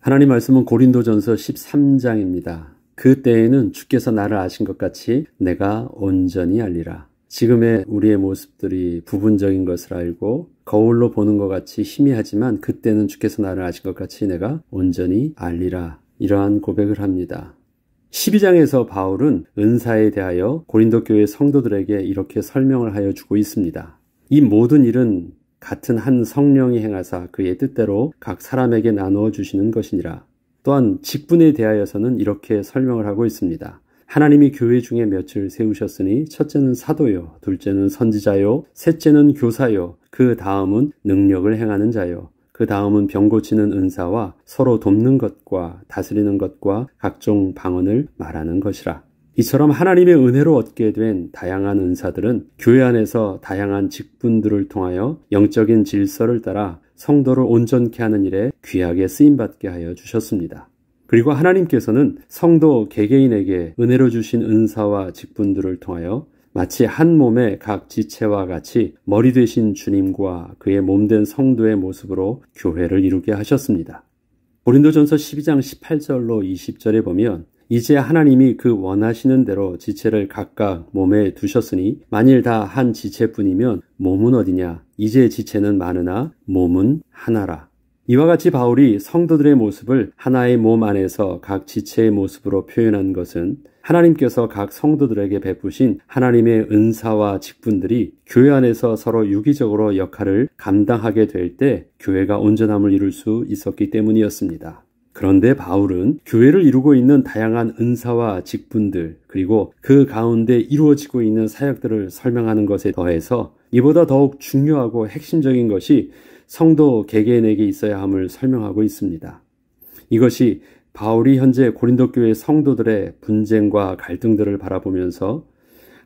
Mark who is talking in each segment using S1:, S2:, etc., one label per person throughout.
S1: 하나님 말씀은 고린도전서 13장입니다. 그 때에는 주께서 나를 아신 것 같이 내가 온전히 알리라. 지금의 우리의 모습들이 부분적인 것을 알고 거울로 보는 것 같이 희미하지만 그때는 주께서 나를 아신 것 같이 내가 온전히 알리라. 이러한 고백을 합니다. 12장에서 바울은 은사에 대하여 고린도 교회 성도들에게 이렇게 설명을 하여 주고 있습니다. 이 모든 일은 같은 한 성령이 행하사 그의 뜻대로 각 사람에게 나누어 주시는 것이니라. 또한 직분에 대하여서는 이렇게 설명을 하고 있습니다. 하나님이 교회 중에 며칠 세우셨으니 첫째는 사도요, 둘째는 선지자요, 셋째는 교사요, 그 다음은 능력을 행하는 자요, 그 다음은 병 고치는 은사와 서로 돕는 것과 다스리는 것과 각종 방언을 말하는 것이라. 이처럼 하나님의 은혜로 얻게 된 다양한 은사들은 교회 안에서 다양한 직분들을 통하여 영적인 질서를 따라 성도를 온전케 하는 일에 귀하게 쓰임받게 하여 주셨습니다. 그리고 하나님께서는 성도 개개인에게 은혜로 주신 은사와 직분들을 통하여 마치 한 몸의 각 지체와 같이 머리 되신 주님과 그의 몸된 성도의 모습으로 교회를 이루게 하셨습니다. 고린도전서 12장 18절로 20절에 보면 이제 하나님이 그 원하시는 대로 지체를 각각 몸에 두셨으니 만일 다 한 지체뿐이면 몸은 어디냐? 이제 지체는 많으나 몸은 하나라. 이와 같이 바울이 성도들의 모습을 하나의 몸 안에서 각 지체의 모습으로 표현한 것은 하나님께서 각 성도들에게 베푸신 하나님의 은사와 직분들이 교회 안에서 서로 유기적으로 역할을 감당하게 될 때 교회가 온전함을 이룰 수 있었기 때문이었습니다. 그런데 바울은 교회를 이루고 있는 다양한 은사와 직분들 그리고 그 가운데 이루어지고 있는 사역들을 설명하는 것에 더해서 이보다 더욱 중요하고 핵심적인 것이 성도 개개인에게 있어야 함을 설명하고 있습니다. 이것이 바울이 현재 고린도 교회 성도들의 분쟁과 갈등들을 바라보면서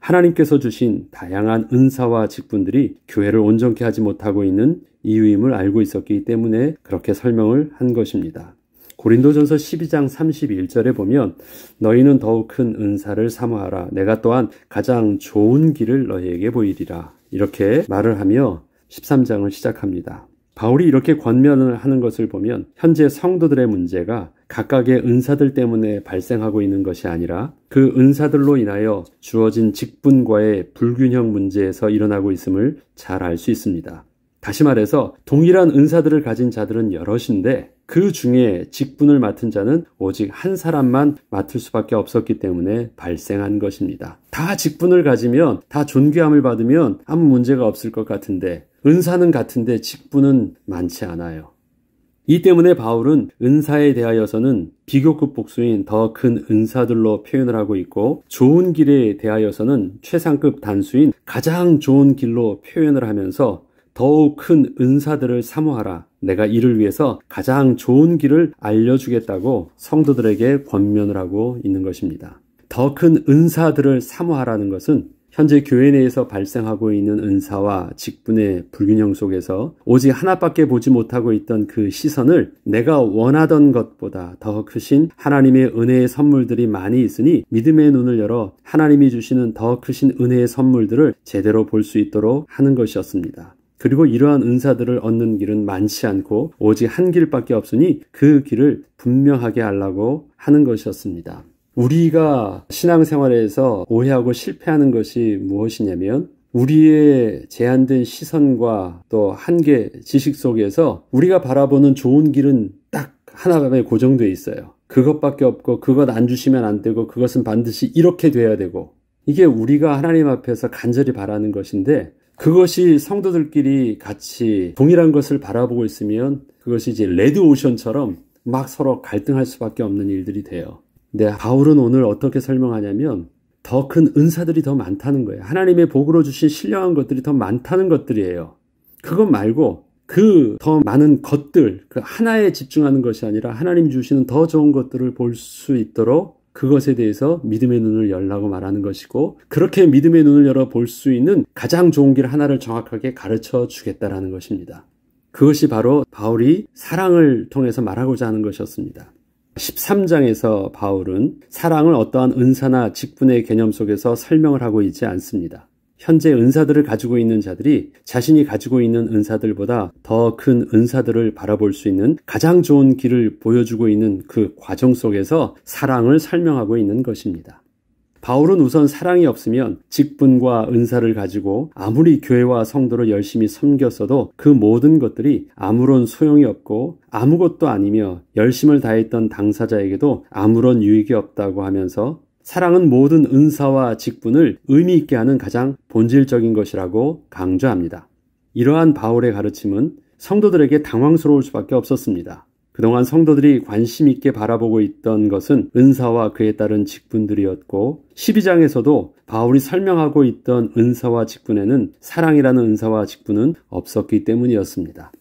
S1: 하나님께서 주신 다양한 은사와 직분들이 교회를 온전케 하지 못하고 있는 이유임을 알고 있었기 때문에 그렇게 설명을 한 것입니다. 고린도전서 12장 31절에 보면 너희는 더욱 큰 은사를 사모하라. 내가 또한 가장 좋은 길을 너희에게 보이리라. 이렇게 말을 하며 13장을 시작합니다. 바울이 이렇게 권면을 하는 것을 보면 현재 성도들의 문제가 각각의 은사들 때문에 발생하고 있는 것이 아니라 그 은사들로 인하여 주어진 직분과의 불균형 문제에서 일어나고 있음을 잘 알 수 있습니다. 다시 말해서 동일한 은사들을 가진 자들은 여럿인데 그 중에 직분을 맡은 자는 오직 한 사람만 맡을 수밖에 없었기 때문에 발생한 것입니다. 다 직분을 가지면, 다 존귀함을 받으면 아무 문제가 없을 것 같은데, 은사는 같은데 직분은 많지 않아요. 이 때문에 바울은 은사에 대하여서는 비교급 복수인 더 큰 은사들로 표현을 하고 있고 좋은 길에 대하여서는 최상급 단수인 가장 좋은 길로 표현을 하면서 더욱 큰 은사들을 사모하라. 내가 이를 위해서 가장 좋은 길을 알려주겠다고 성도들에게 권면을 하고 있는 것입니다. 더 큰 은사들을 사모하라는 것은 현재 교회 내에서 발생하고 있는 은사와 직분의 불균형 속에서 오직 하나밖에 보지 못하고 있던 그 시선을 내가 원하던 것보다 더 크신 하나님의 은혜의 선물들이 많이 있으니 믿음의 눈을 열어 하나님이 주시는 더 크신 은혜의 선물들을 제대로 볼 수 있도록 하는 것이었습니다. 그리고 이러한 은사들을 얻는 길은 많지 않고 오직 한 길밖에 없으니 그 길을 분명하게 알라고 하는 것이었습니다. 우리가 신앙생활에서 오해하고 실패하는 것이 무엇이냐면 우리의 제한된 시선과 또 한계 지식 속에서 우리가 바라보는 좋은 길은 딱 하나에 고정되어 있어요. 그것밖에 없고 그것 안 주시면 안 되고 그것은 반드시 이렇게 돼야 되고 이게 우리가 하나님 앞에서 간절히 바라는 것인데 그것이 성도들끼리 같이 동일한 것을 바라보고 있으면 그것이 이제 레드 오션처럼 막 서로 갈등할 수밖에 없는 일들이 돼요. 근데 바울은 오늘 어떻게 설명하냐면 더 큰 은사들이 더 많다는 거예요. 하나님의 복으로 주신 신령한 것들이 더 많다는 것들이에요. 그것 말고 그 더 많은 것들, 그 하나에 집중하는 것이 아니라 하나님 주시는 더 좋은 것들을 볼 수 있도록 그것에 대해서 믿음의 눈을 열라고 말하는 것이고 그렇게 믿음의 눈을 열어 볼 수 있는 가장 좋은 길 하나를 정확하게 가르쳐 주겠다라는 것입니다. 그것이 바로 바울이 사랑을 통해서 말하고자 하는 것이었습니다. 13장에서 바울은 사랑을 어떠한 은사나 직분의 개념 속에서 설명을 하고 있지 않습니다. 현재 은사들을 가지고 있는 자들이 자신이 가지고 있는 은사들보다 더 큰 은사들을 바라볼 수 있는 가장 좋은 길을 보여주고 있는 그 과정 속에서 사랑을 설명하고 있는 것입니다. 바울은 우선 사랑이 없으면 직분과 은사를 가지고 아무리 교회와 성도를 열심히 섬겼어도 그 모든 것들이 아무런 소용이 없고 아무것도 아니며 열심을 다했던 당사자에게도 아무런 유익이 없다고 하면서 사랑은 모든 은사와 직분을 의미 있게 하는 가장 본질적인 것이라고 강조합니다. 이러한 바울의 가르침은 성도들에게 당황스러울 수밖에 없었습니다. 그동안 성도들이 관심 있게 바라보고 있던 것은 은사와 그에 따른 직분들이었고 12장에서도 바울이 설명하고 있던 은사와 직분에는 사랑이라는 은사와 직분은 없었기 때문이었습니다.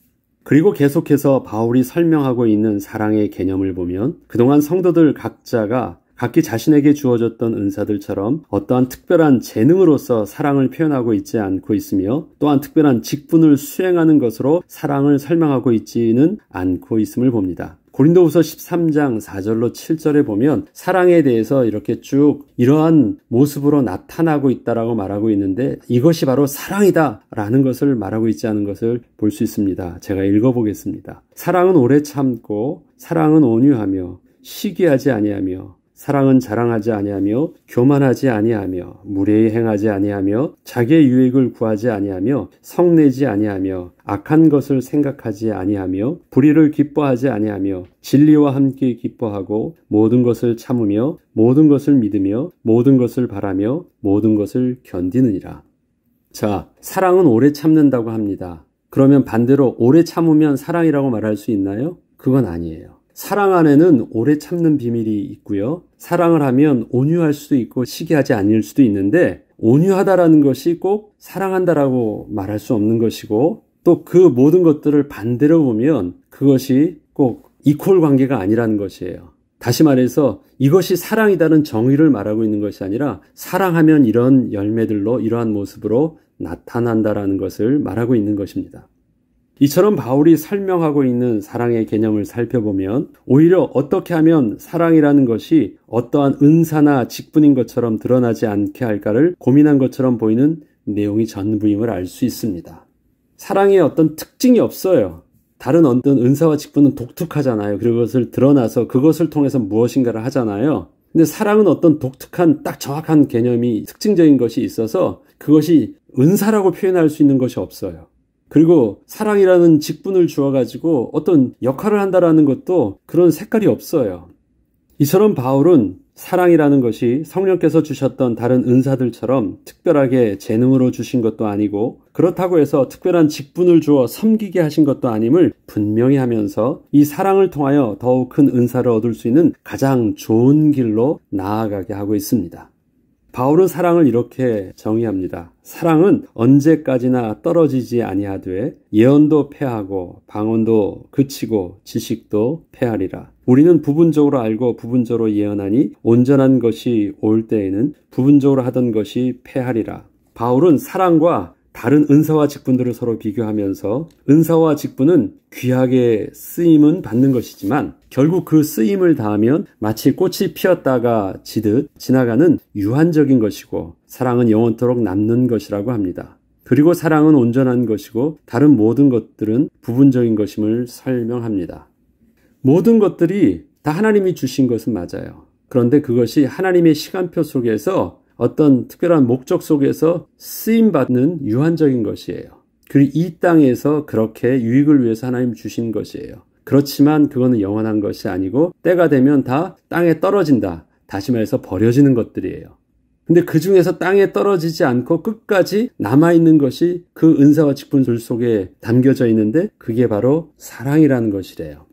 S1: 그리고 계속해서 바울이 설명하고 있는 사랑의 개념을 보면 그동안 성도들 각자가 각기 자신에게 주어졌던 은사들처럼 어떠한 특별한 재능으로서 사랑을 표현하고 있지 않고 있으며 또한 특별한 직분을 수행하는 것으로 사랑을 설명하고 있지는 않고 있음을 봅니다. 고린도후서 13장 4절로 7절에 보면 사랑에 대해서 이렇게 쭉 이러한 모습으로 나타나고 있다라고 말하고 있는데 이것이 바로 사랑이다라는 것을 말하고 있지 않은 것을 볼 수 있습니다. 제가 읽어보겠습니다. 사랑은 오래 참고 사랑은 온유하며 시기하지 아니하며 사랑은 자랑하지 아니하며 교만하지 아니하며 무례히 행하지 아니하며 자기의 유익을 구하지 아니하며 성내지 아니하며 악한 것을 생각하지 아니하며 불의를 기뻐하지 아니하며 진리와 함께 기뻐하고 모든 것을 참으며 모든 것을 믿으며 모든 것을 바라며 모든 것을 견디느니라. 자, 사랑은 오래 참는다고 합니다. 그러면 반대로 오래 참으면 사랑이라고 말할 수 있나요? 그건 아니에요. 사랑 안에는 오래 참는 비밀이 있고요. 사랑을 하면 온유할 수도 있고 시기하지 않을 수도 있는데 온유하다라는 것이 꼭 사랑한다라고 말할 수 없는 것이고 또 그 모든 것들을 반대로 보면 그것이 꼭 이퀄 관계가 아니라는 것이에요. 다시 말해서 이것이 사랑이다는 정의를 말하고 있는 것이 아니라 사랑하면 이런 열매들로 이러한 모습으로 나타난다라는 것을 말하고 있는 것입니다. 이처럼 바울이 설명하고 있는 사랑의 개념을 살펴보면 오히려 어떻게 하면 사랑이라는 것이 어떠한 은사나 직분인 것처럼 드러나지 않게 할까를 고민한 것처럼 보이는 내용이 전부임을 알 수 있습니다. 사랑의 어떤 특징이 없어요. 다른 어떤 은사와 직분은 독특하잖아요. 그것을 드러나서 그것을 통해서 무엇인가를 하잖아요. 근데 사랑은 어떤 독특한 딱 정확한 개념이 특징적인 것이 있어서 그것이 은사라고 표현할 수 있는 것이 없어요. 그리고 사랑이라는 직분을 주어가지고 어떤 역할을 한다라는 것도 그런 색깔이 없어요. 이처럼 바울은 사랑이라는 것이 성령께서 주셨던 다른 은사들처럼 특별하게 재능으로 주신 것도 아니고 그렇다고 해서 특별한 직분을 주어 섬기게 하신 것도 아님을 분명히 하면서 이 사랑을 통하여 더욱 큰 은사를 얻을 수 있는 가장 좋은 길로 나아가게 하고 있습니다. 바울은 사랑을 이렇게 정의합니다. 사랑은 언제까지나 떨어지지 아니하되 예언도 패하고 방언도 그치고 지식도 패하리라. 우리는 부분적으로 알고 부분적으로 예언하니 온전한 것이 올 때에는 부분적으로 하던 것이 패하리라. 바울은 사랑과 다른 은사와 직분들을 서로 비교하면서 은사와 직분은 귀하게 쓰임은 받는 것이지만 결국 그 쓰임을 다하면 마치 꽃이 피었다가 지듯 지나가는 유한적인 것이고 사랑은 영원토록 남는 것이라고 합니다. 그리고 사랑은 온전한 것이고 다른 모든 것들은 부분적인 것임을 설명합니다. 모든 것들이 다 하나님이 주신 것은 맞아요. 그런데 그것이 하나님의 시간표 속에서 어떤 특별한 목적 속에서 쓰임받는 유한적인 것이에요. 그리고 이 땅에서 그렇게 유익을 위해서 하나님 주신 것이에요. 그렇지만 그거는 영원한 것이 아니고 때가 되면 다 땅에 떨어진다. 다시 말해서 버려지는 것들이에요. 근데 그 중에서 땅에 떨어지지 않고 끝까지 남아있는 것이 그 은사와 직분들 속에 담겨져 있는데 그게 바로 사랑이라는 것이래요.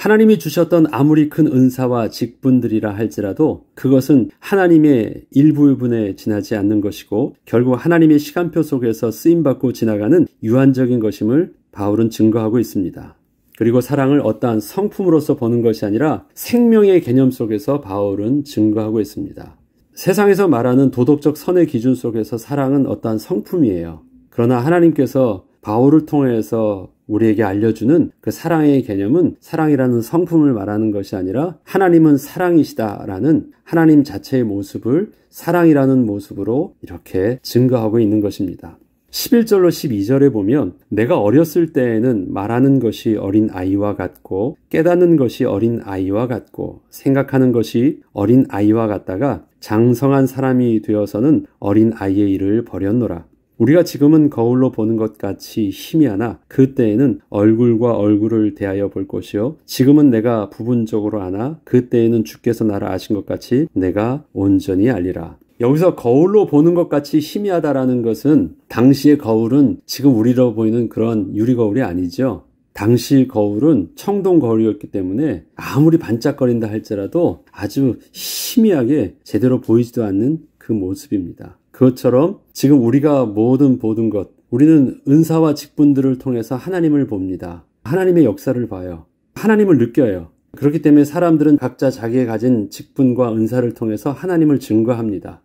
S1: 하나님이 주셨던 아무리 큰 은사와 직분들이라 할지라도 그것은 하나님의 일부분에 지나지 않는 것이고 결국 하나님의 시간표 속에서 쓰임받고 지나가는 유한적인 것임을 바울은 증거하고 있습니다. 그리고 사랑을 어떠한 성품으로서 보는 것이 아니라 생명의 개념 속에서 바울은 증거하고 있습니다. 세상에서 말하는 도덕적 선의 기준 속에서 사랑은 어떠한 성품이에요. 그러나 하나님께서 바울을 통해서 우리에게 알려주는 그 사랑의 개념은 사랑이라는 성품을 말하는 것이 아니라 하나님은 사랑이시다라는 하나님 자체의 모습을 사랑이라는 모습으로 이렇게 증거하고 있는 것입니다. 11절로 12절에 보면 내가 어렸을 때에는 말하는 것이 어린 아이와 같고 깨닫는 것이 어린 아이와 같고 생각하는 것이 어린 아이와 같다가 장성한 사람이 되어서는 어린 아이의 일을 버렸노라. 우리가 지금은 거울로 보는 것 같이 희미하나 그때에는 얼굴과 얼굴을 대하여 볼 것이요 지금은 내가 부분적으로 아나 그때에는 주께서 나를 아신 것 같이 내가 온전히 알리라. 여기서 거울로 보는 것 같이 희미하다라는 것은 당시의 거울은 지금 우리로 보이는 그런 유리 거울이 아니죠. 당시 거울은 청동 거울이었기 때문에 아무리 반짝거린다 할지라도 아주 희미하게 제대로 보이지도 않는 그 모습입니다. 그것처럼 지금 우리가 모든 모든 것, 우리는 은사와 직분들을 통해서 하나님을 봅니다. 하나님의 역사를 봐요. 하나님을 느껴요. 그렇기 때문에 사람들은 각자 자기의 가진 직분과 은사를 통해서 하나님을 증거합니다.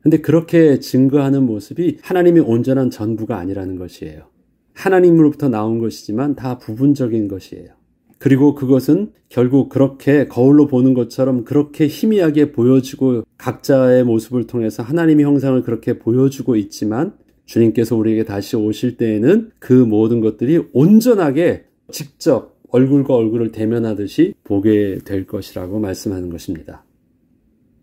S1: 근데 그렇게 증거하는 모습이 하나님이 온전한 전부가 아니라는 것이에요. 하나님으로부터 나온 것이지만 다 부분적인 것이에요. 그리고 그것은 결국 그렇게 거울로 보는 것처럼 그렇게 희미하게 보여지고 각자의 모습을 통해서 하나님의 형상을 그렇게 보여주고 있지만 주님께서 우리에게 다시 오실 때에는 그 모든 것들이 온전하게 직접 얼굴과 얼굴을 대면하듯이 보게 될 것이라고 말씀하는 것입니다.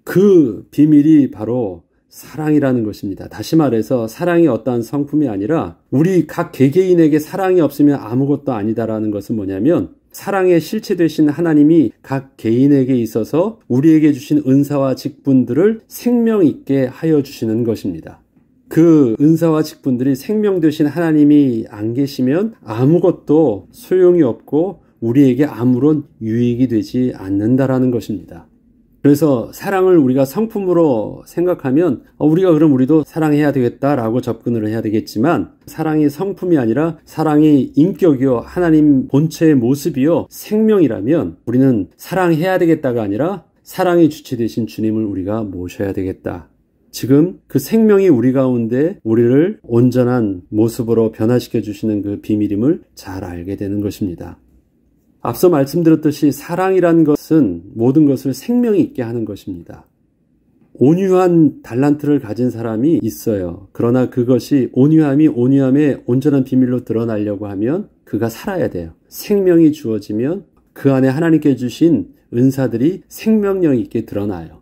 S1: 그 비밀이 바로 사랑이라는 것입니다. 다시 말해서 사랑이 어떠한 성품이 아니라 우리 각 개개인에게 사랑이 없으면 아무것도 아니다라는 것은 뭐냐면 사랑의 실체 되신 하나님이 각 개인에게 있어서 우리에게 주신 은사와 직분들을 생명 있게 하여 주시는 것입니다. 그 은사와 직분들이 생명 되신 하나님이 안 계시면 아무것도 소용이 없고 우리에게 아무런 유익이 되지 않는다라는 것입니다. 그래서 사랑을 우리가 성품으로 생각하면 어, 우리가 그럼 우리도 사랑해야 되겠다라고 접근을 해야 되겠지만 사랑이 성품이 아니라 사랑이 인격이요 하나님 본체의 모습이요 생명이라면 우리는 사랑해야 되겠다가 아니라 사랑의 주체 되신 주님을 우리가 모셔야 되겠다. 지금 그 생명이 우리 가운데 우리를 온전한 모습으로 변화시켜 주시는 그 비밀임을 잘 알게 되는 것입니다. 앞서 말씀드렸듯이 사랑이란 것은 모든 것을 생명이 있게 하는 것입니다. 온유한 달란트를 가진 사람이 있어요. 그러나 그것이 온유함이 온유함의 온전한 비밀로 드러나려고 하면 그가 살아야 돼요. 생명이 주어지면 그 안에 하나님께 주신 은사들이 생명력 있게 드러나요.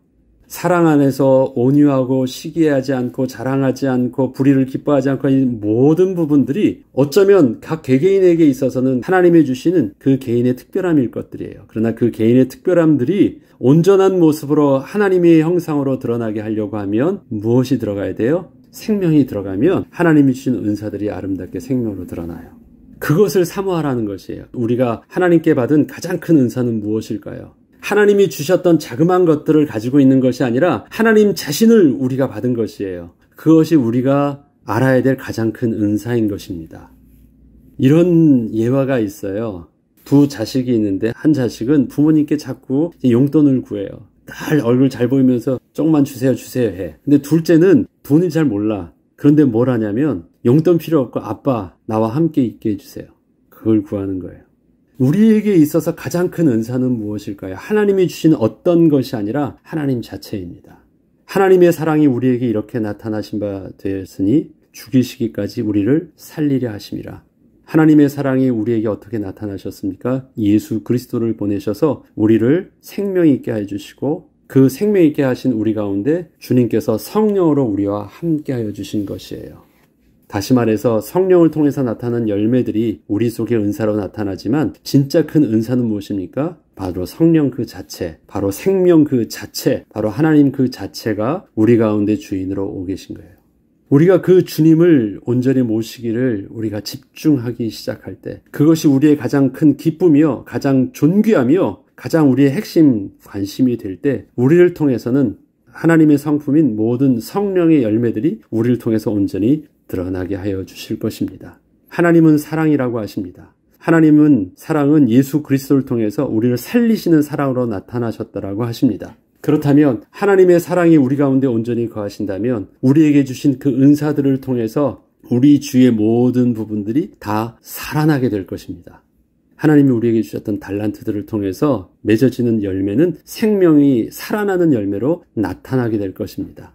S1: 사랑 안에서 온유하고 시기하지 않고 자랑하지 않고 불의를 기뻐하지 않고 이 모든 부분들이 어쩌면 각 개개인에게 있어서는 하나님이 주시는 그 개인의 특별함일 것들이에요. 그러나 그 개인의 특별함들이 온전한 모습으로 하나님의 형상으로 드러나게 하려고 하면 무엇이 들어가야 돼요? 생명이 들어가면 하나님이 주신 은사들이 아름답게 생명으로 드러나요. 그것을 사모하라는 것이에요. 우리가 하나님께 받은 가장 큰 은사는 무엇일까요? 하나님이 주셨던 자그마한 것들을 가지고 있는 것이 아니라 하나님 자신을 우리가 받은 것이에요. 그것이 우리가 알아야 될 가장 큰 은사인 것입니다. 이런 예화가 있어요. 두 자식이 있는데 한 자식은 부모님께 자꾸 용돈을 구해요. 딸 얼굴 잘 보이면서 조금만 주세요 주세요 해. 근데 둘째는 돈이 잘 몰라. 그런데 뭘 하냐면 용돈 필요 없고 아빠 나와 함께 있게 해주세요. 그걸 구하는 거예요. 우리에게 있어서 가장 큰 은사는 무엇일까요? 하나님이 주신 어떤 것이 아니라 하나님 자체입니다. 하나님의 사랑이 우리에게 이렇게 나타나신 바 되었으니 죽이시기까지 우리를 살리려 하심니라 하나님의 사랑이 우리에게 어떻게 나타나셨습니까? 예수 그리스도를 보내셔서 우리를 생명 있게 해주시고 그 생명 있게 하신 우리 가운데 주님께서 성령으로 우리와 함께 하여 주신 것이에요. 다시 말해서 성령을 통해서 나타난 열매들이 우리 속의 은사로 나타나지만 진짜 큰 은사는 무엇입니까? 바로 성령 그 자체, 바로 생명 그 자체, 바로 하나님 그 자체가 우리 가운데 주인으로 오 계신 거예요. 우리가 그 주님을 온전히 모시기를 우리가 집중하기 시작할 때 그것이 우리의 가장 큰 기쁨이요, 가장 존귀하며 가장 우리의 핵심 관심이 될 때 우리를 통해서는 하나님의 성품인 모든 성령의 열매들이 우리를 통해서 온전히 드러나게 하여 주실 것입니다. 하나님은 사랑이라고 하십니다. 하나님은 사랑은 예수 그리스도를 통해서 우리를 살리시는 사랑으로 나타나셨다라고 하십니다. 그렇다면 하나님의 사랑이 우리 가운데 온전히 거하신다면 우리에게 주신 그 은사들을 통해서 우리 주의 모든 부분들이 다 살아나게 될 것입니다. 하나님이 우리에게 주셨던 달란트들을 통해서 맺어지는 열매는 생명이 살아나는 열매로 나타나게 될 것입니다.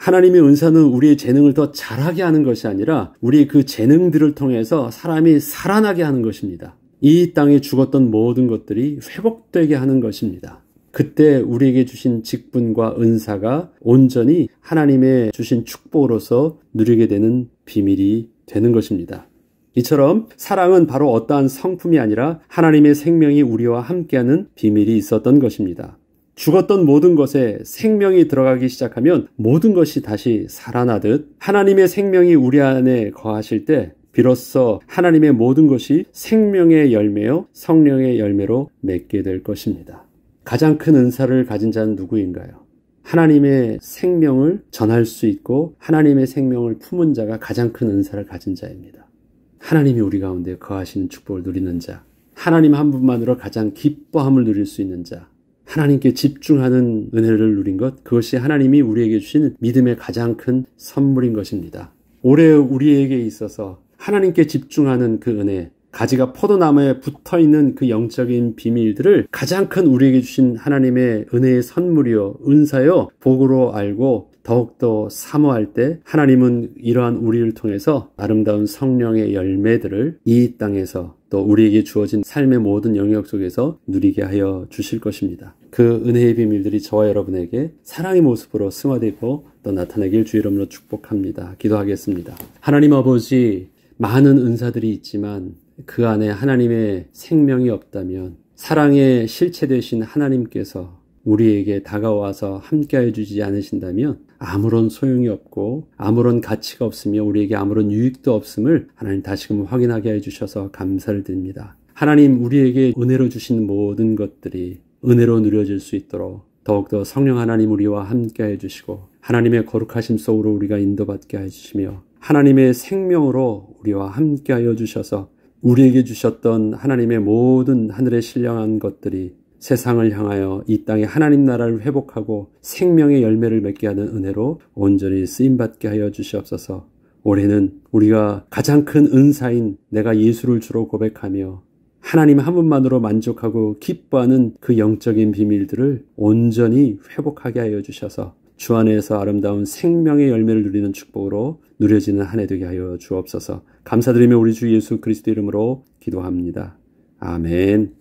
S1: 하나님의 은사는 우리의 재능을 더 잘하게 하는 것이 아니라 우리의 그 재능들을 통해서 사람이 살아나게 하는 것입니다. 이 땅에 죽었던 모든 것들이 회복되게 하는 것입니다. 그때 우리에게 주신 직분과 은사가 온전히 하나님의 주신 축복으로서 누리게 되는 비밀이 되는 것입니다. 이처럼 사랑은 바로 어떠한 성품이 아니라 하나님의 생명이 우리와 함께하는 비밀이 있었던 것입니다. 죽었던 모든 것에 생명이 들어가기 시작하면 모든 것이 다시 살아나듯 하나님의 생명이 우리 안에 거하실 때 비로소 하나님의 모든 것이 생명의 열매요 성령의 열매로 맺게 될 것입니다. 가장 큰 은사를 가진 자는 누구인가요? 하나님의 생명을 전할 수 있고 하나님의 생명을 품은 자가 가장 큰 은사를 가진 자입니다. 하나님이 우리 가운데 거하시는 축복을 누리는 자, 하나님 한 분만으로 가장 기뻐함을 누릴 수 있는 자, 하나님께 집중하는 은혜를 누린 것, 그것이 하나님이 우리에게 주신 믿음의 가장 큰 선물인 것입니다. 올해 우리에게 있어서 하나님께 집중하는 그 은혜, 가지가 포도나무에 붙어 있는 그 영적인 비밀들을 가장 큰 우리에게 주신 하나님의 은혜의 선물이요, 은사요, 복으로 알고 더욱더 사모할 때 하나님은 이러한 우리를 통해서 아름다운 성령의 열매들을 이 땅에서 또 우리에게 주어진 삶의 모든 영역 속에서 누리게 하여 주실 것입니다. 그 은혜의 비밀들이 저와 여러분에게 사랑의 모습으로 승화되고 또 나타나길 주 이름으로 축복합니다. 기도하겠습니다. 하나님 아버지, 많은 은사들이 있지만 그 안에 하나님의 생명이 없다면 사랑의 실체 되신 하나님께서 우리에게 다가와서 함께해 주지 않으신다면 아무런 소용이 없고 아무런 가치가 없으며 우리에게 아무런 유익도 없음을 하나님 다시금 확인하게 해주셔서 감사를 드립니다. 하나님 우리에게 은혜로 주신 모든 것들이 은혜로 누려질 수 있도록 더욱더 성령 하나님 우리와 함께 해주시고 하나님의 거룩하심 속으로 우리가 인도받게 해주시며 하나님의 생명으로 우리와 함께 하여 주셔서 우리에게 주셨던 하나님의 모든 하늘에 신령한 것들이 세상을 향하여 이 땅에 하나님 나라를 회복하고 생명의 열매를 맺게 하는 은혜로 온전히 쓰임받게 하여 주시옵소서 올해는 우리가 가장 큰 은사인 내가 예수를 주로 고백하며 하나님 한 분만으로 만족하고 기뻐하는 그 영적인 비밀들을 온전히 회복하게 하여 주셔서 주 안에서 아름다운 생명의 열매를 누리는 축복으로 누려지는 한 해 되게 하여 주옵소서. 감사드리며 우리 주 예수 그리스도 이름으로 기도합니다. 아멘.